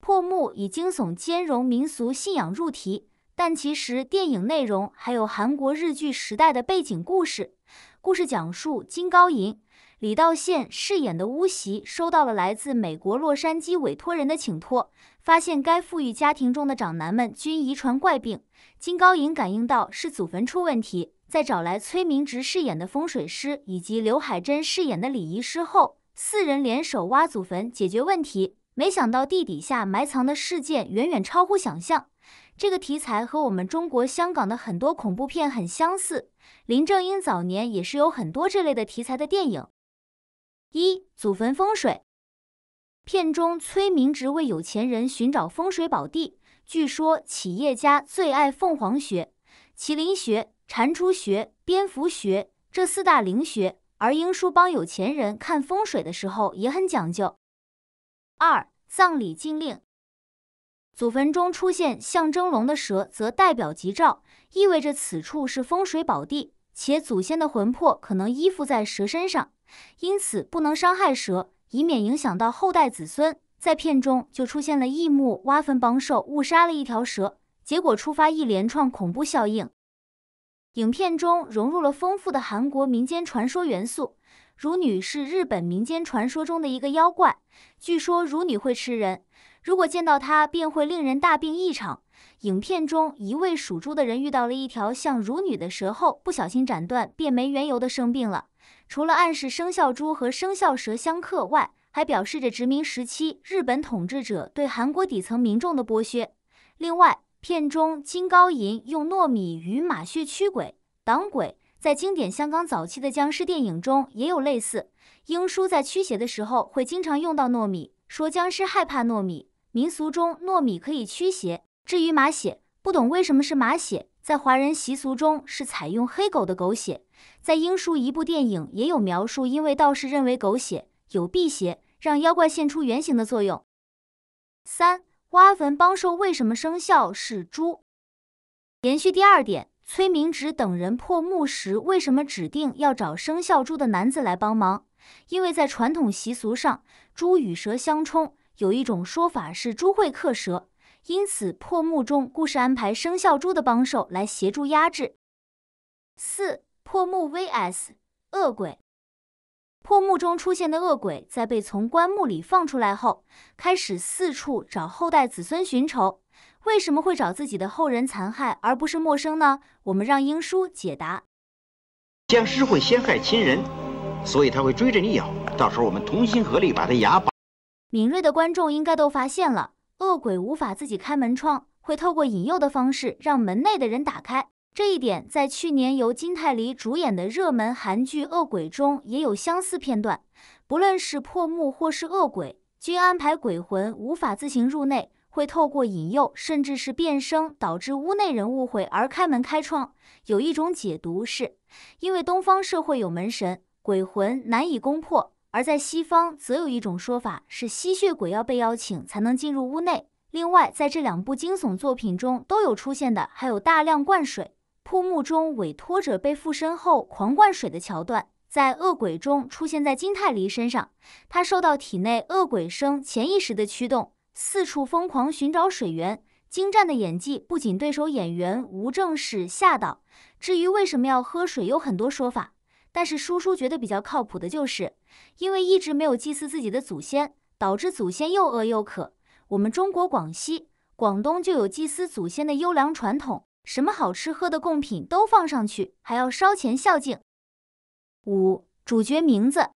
破木以惊悚兼容民俗信仰入题，但其实电影内容还有韩国日剧时代的背景故事。故事讲述金高银、李道宪饰演的巫习，收到了来自美国洛杉矶委托人的请托，发现该富裕家庭中的长男们均遗传怪病。金高银感应到是祖坟出问题，在找来崔明植饰演的风水师以及刘海珍饰演的礼仪师后，四人联手挖祖坟解决问题。没想到地底下埋藏的事件远远超乎想象。这个题材和我们中国香港的很多恐怖片很相似。林正英早年也是有很多这类的题材的电影。一祖坟风水。片中崔明直为有钱人寻找风水宝地，据说企业家最爱凤凰穴、麒麟穴、蟾蜍穴、蝙蝠穴这四大灵穴。而英叔帮有钱人看风水的时候也很讲究。二葬礼禁令，祖坟中出现象征龙的蛇，则代表吉兆，意味着此处是风水宝地，且祖先的魂魄可能依附在蛇身上，因此不能伤害蛇，以免影响到后代子孙。在片中就出现了异木挖坟帮手误杀了一条蛇，结果触发一连串恐怖效应。影片中融入了丰富的韩国民间传说元素。乳女是日本民间传说中的一个妖怪，据说乳女会吃人，如果见到她便会令人大病一场。影片中一位属猪的人遇到了一条像乳女的蛇后，不小心斩断，便没缘由地生病了。除了暗示生肖猪和生肖蛇相克外，还表示着殖民时期日本统治者对韩国底层民众的剥削。另外，片中金高银用糯米与马血驱鬼挡鬼。在经典香港早期的僵尸电影中，也有类似英叔在驱邪的时候会经常用到糯米，说僵尸害怕糯米。民俗中糯米可以驱邪。至于马血，不懂为什么是马血，在华人习俗中是采用黑狗的狗血。在英叔一部电影也有描述，因为道士认为狗血有辟邪、让妖怪现出原形的作用。三挖坟帮兽为什么生肖是猪？延续第二点。崔明植等人破墓时，为什么指定要找生肖猪的男子来帮忙？因为在传统习俗上，猪与蛇相冲，有一种说法是猪会克蛇，因此破墓中故事安排生肖猪的帮手来协助压制。四破墓 vs 恶鬼。破墓中出现的恶鬼，在被从棺木里放出来后，开始四处找后代子孙寻仇。为什么会找自己的后人残害，而不是陌生呢？我们让英叔解答。僵尸会先害亲人，所以他会追着你咬。到时候我们同心合力把他牙拔。敏锐的观众应该都发现了，恶鬼无法自己开门窗，会透过引诱的方式让门内的人打开。这一点在去年由金泰梨主演的热门韩剧《恶鬼》中也有相似片段。不论是破墓或是恶鬼，均安排鬼魂无法自行入内。会透过引诱，甚至是变声，导致屋内人误会而开门开窗。有一种解读是因为东方社会有门神，鬼魂难以攻破；而在西方，则有一种说法是吸血鬼要被邀请才能进入屋内。另外，在这两部惊悚作品中都有出现的，还有大量灌水、瀑墨中委托者被附身后狂灌水的桥段，在恶鬼中出现在金泰梨身上，他受到体内恶鬼生潜意识的驱动。四处疯狂寻找水源，精湛的演技不仅对手演员吴正史吓到。至于为什么要喝水，有很多说法，但是叔叔觉得比较靠谱的就是，因为一直没有祭祀自己的祖先，导致祖先又饿又渴。我们中国广西、广东就有祭祀祖先的优良传统，什么好吃喝的贡品都放上去，还要烧钱孝敬。五主角名字。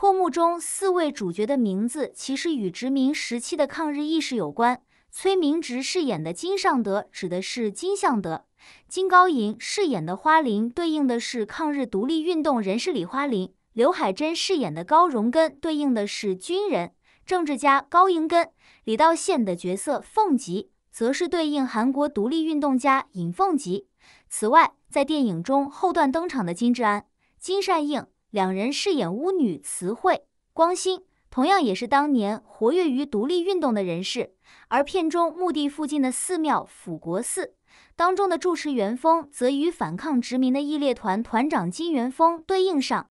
破墓中四位主角的名字其实与殖民时期的抗日意识有关。崔明植饰演的金尚德指的是金相德，金高银饰演的花玲对应的是抗日独立运动人士李花玲。刘海珍饰演的高荣根对应的是军人、政治家高迎根。李道宪的角色凤吉则是对应韩国独立运动家尹凤吉。此外，在电影中后段登场的金志安、金善映。两人饰演巫女慈惠、光心，同样也是当年活跃于独立运动的人士。而片中墓地附近的寺庙辅国寺当中的住持元丰，则与反抗殖民的义烈团团长金元丰对应上。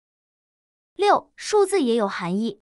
六数字也有含义，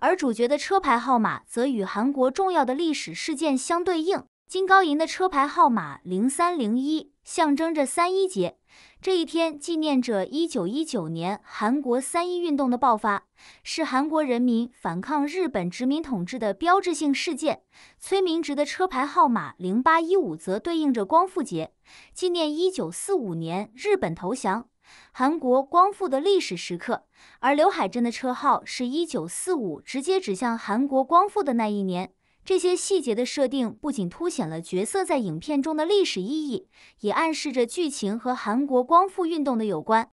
而主角的车牌号码则与韩国重要的历史事件相对应。金高银的车牌号码零三零一，象征着三一节。这一天纪念着一九一九年韩国三一运动的爆发，是韩国人民反抗日本殖民统治的标志性事件。崔明植的车牌号码零八一五则对应着光复节，纪念一九四五年日本投降、韩国光复的历史时刻。而刘海珍的车号是一九四五，直接指向韩国光复的那一年。这些细节的设定不仅凸显了角色在影片中的历史意义，也暗示着剧情和韩国光复运动的有关。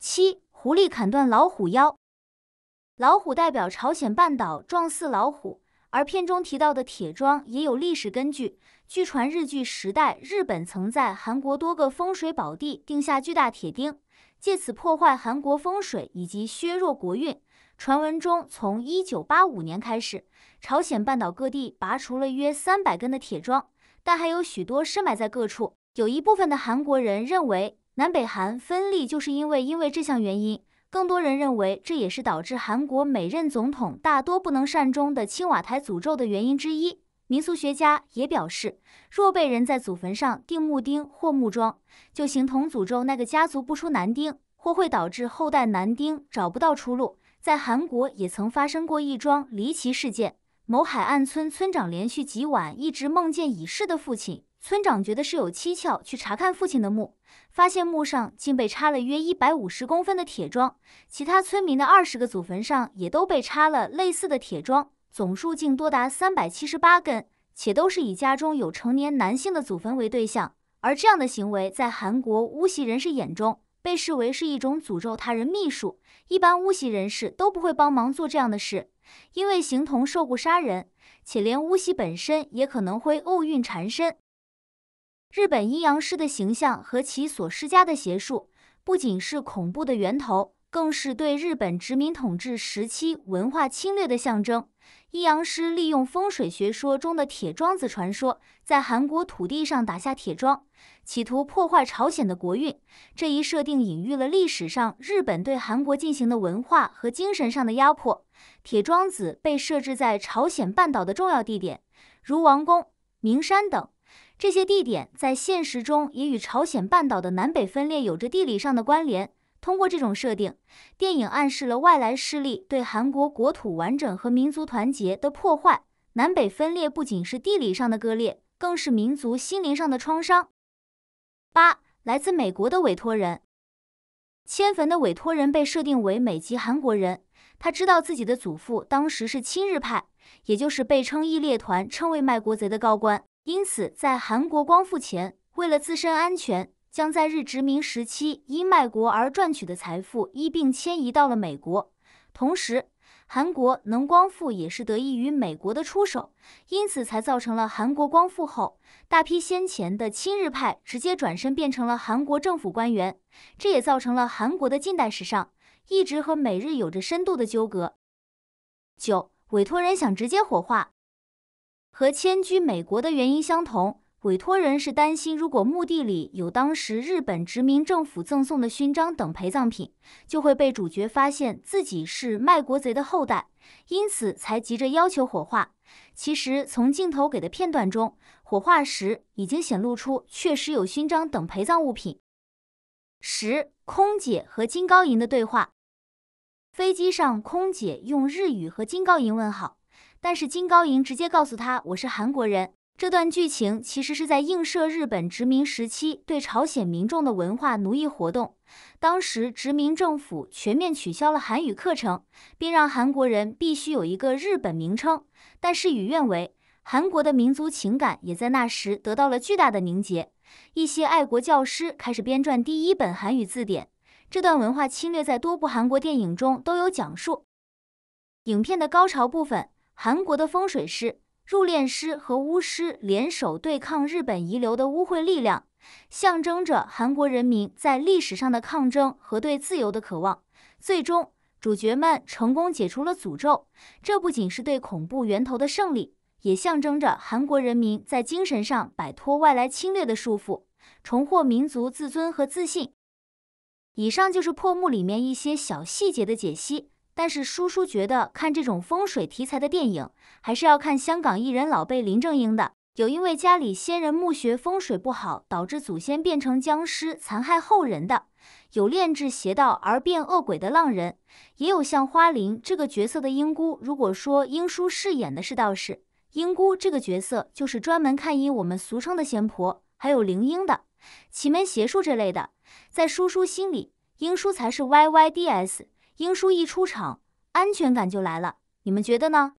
七，狐狸砍断老虎腰。老虎代表朝鲜半岛，状似老虎，而片中提到的铁桩也有历史根据。据传，日据时代，日本曾在韩国多个风水宝地钉下巨大铁钉，借此破坏韩国风水以及削弱国运。传闻中，从一九八五年开始，朝鲜半岛各地拔除了约三百根的铁桩，但还有许多深埋在各处。有一部分的韩国人认为，南北韩分立就是因为因为这项原因。更多人认为，这也是导致韩国每任总统大多不能善终的青瓦台诅咒的原因之一。民俗学家也表示，若被人在祖坟上钉木钉或木桩，就形同诅咒那个家族不出男丁，或会导致后代男丁找不到出路。在韩国也曾发生过一桩离奇事件。某海岸村村长连续几晚一直梦见已逝的父亲，村长觉得事有蹊跷，去查看父亲的墓，发现墓上竟被插了约一百五十公分的铁桩。其他村民的二十个祖坟上也都被插了类似的铁桩，总数竟多达三百七十八根，且都是以家中有成年男性的祖坟为对象。而这样的行为，在韩国巫习人士眼中，被视为是一种诅咒他人秘术，一般巫习人士都不会帮忙做这样的事，因为形同受雇杀人，且连巫习本身也可能会厄运缠身。日本阴阳师的形象和其所施加的邪术，不仅是恐怖的源头。更是对日本殖民统治时期文化侵略的象征。阴阳师利用风水学说中的铁桩子传说，在韩国土地上打下铁桩，企图破坏朝鲜的国运。这一设定隐喻了历史上日本对韩国进行的文化和精神上的压迫。铁桩子被设置在朝鲜半岛的重要地点，如王宫、名山等。这些地点在现实中也与朝鲜半岛的南北分裂有着地理上的关联。通过这种设定，电影暗示了外来势力对韩国国土完整和民族团结的破坏。南北分裂不仅是地理上的割裂，更是民族心灵上的创伤。八，来自美国的委托人，迁坟的委托人被设定为美籍韩国人。他知道自己的祖父当时是亲日派，也就是被称义烈团称为卖国贼的高官，因此在韩国光复前，为了自身安全。将在日殖民时期因卖国而赚取的财富一并迁移到了美国，同时韩国能光复也是得益于美国的出手，因此才造成了韩国光复后大批先前的亲日派直接转身变成了韩国政府官员，这也造成了韩国的近代史上一直和美日有着深度的纠葛。九委托人想直接火化，和迁居美国的原因相同。委托人是担心，如果墓地里有当时日本殖民政府赠送的勋章等陪葬品，就会被主角发现自己是卖国贼的后代，因此才急着要求火化。其实从镜头给的片段中，火化时已经显露出确实有勋章等陪葬物品。十空姐和金高银的对话，飞机上空姐用日语和金高银问好，但是金高银直接告诉他我是韩国人。这段剧情其实是在映射日本殖民时期对朝鲜民众的文化奴役活动。当时殖民政府全面取消了韩语课程，并让韩国人必须有一个日本名称。但事与愿违，韩国的民族情感也在那时得到了巨大的凝结。一些爱国教师开始编撰第一本韩语字典。这段文化侵略在多部韩国电影中都有讲述。影片的高潮部分，韩国的风水师。入殓师和巫师联手对抗日本遗留的污秽力量，象征着韩国人民在历史上的抗争和对自由的渴望。最终，主角们成功解除了诅咒，这不仅是对恐怖源头的胜利，也象征着韩国人民在精神上摆脱外来侵略的束缚，重获民族自尊和自信。以上就是《破墓》里面一些小细节的解析。但是叔叔觉得看这种风水题材的电影，还是要看香港艺人老辈林正英的。有因为家里先人墓穴风水不好，导致祖先变成僵尸残害后人的；有炼制邪道而变恶鬼的浪人；也有像花灵这个角色的英姑。如果说英叔饰演的是道士，英姑这个角色就是专门看阴，我们俗称的仙婆，还有灵婴的奇门邪术这类的。在叔叔心里，英叔才是 Y Y D S。英叔一出场，安全感就来了，你们觉得呢？